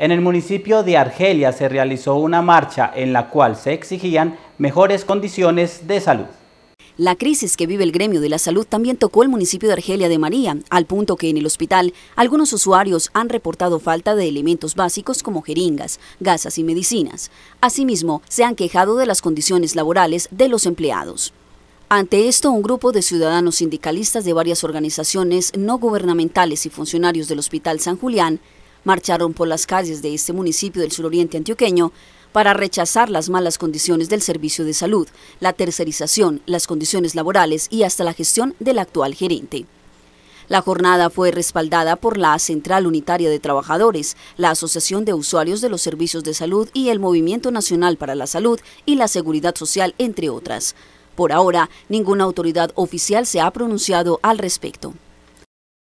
En el municipio de Argelia se realizó una marcha en la cual se exigían mejores condiciones de salud. La crisis que vive el gremio de la salud también tocó el municipio de Argelia de María, al punto que en el hospital algunos usuarios han reportado falta de elementos básicos como jeringas, gasas y medicinas. Asimismo, se han quejado de las condiciones laborales de los empleados. Ante esto, un grupo de ciudadanos sindicalistas de varias organizaciones no gubernamentales y funcionarios del Hospital San Julián marcharon por las calles de este municipio del suroriente antioqueño para rechazar las malas condiciones del servicio de salud, la tercerización, las condiciones laborales y hasta la gestión del actual gerente. La jornada fue respaldada por la Central Unitaria de Trabajadores, la Asociación de Usuarios de los Servicios de Salud y el Movimiento Nacional para la Salud y la Seguridad Social, entre otras. Por ahora, ninguna autoridad oficial se ha pronunciado al respecto.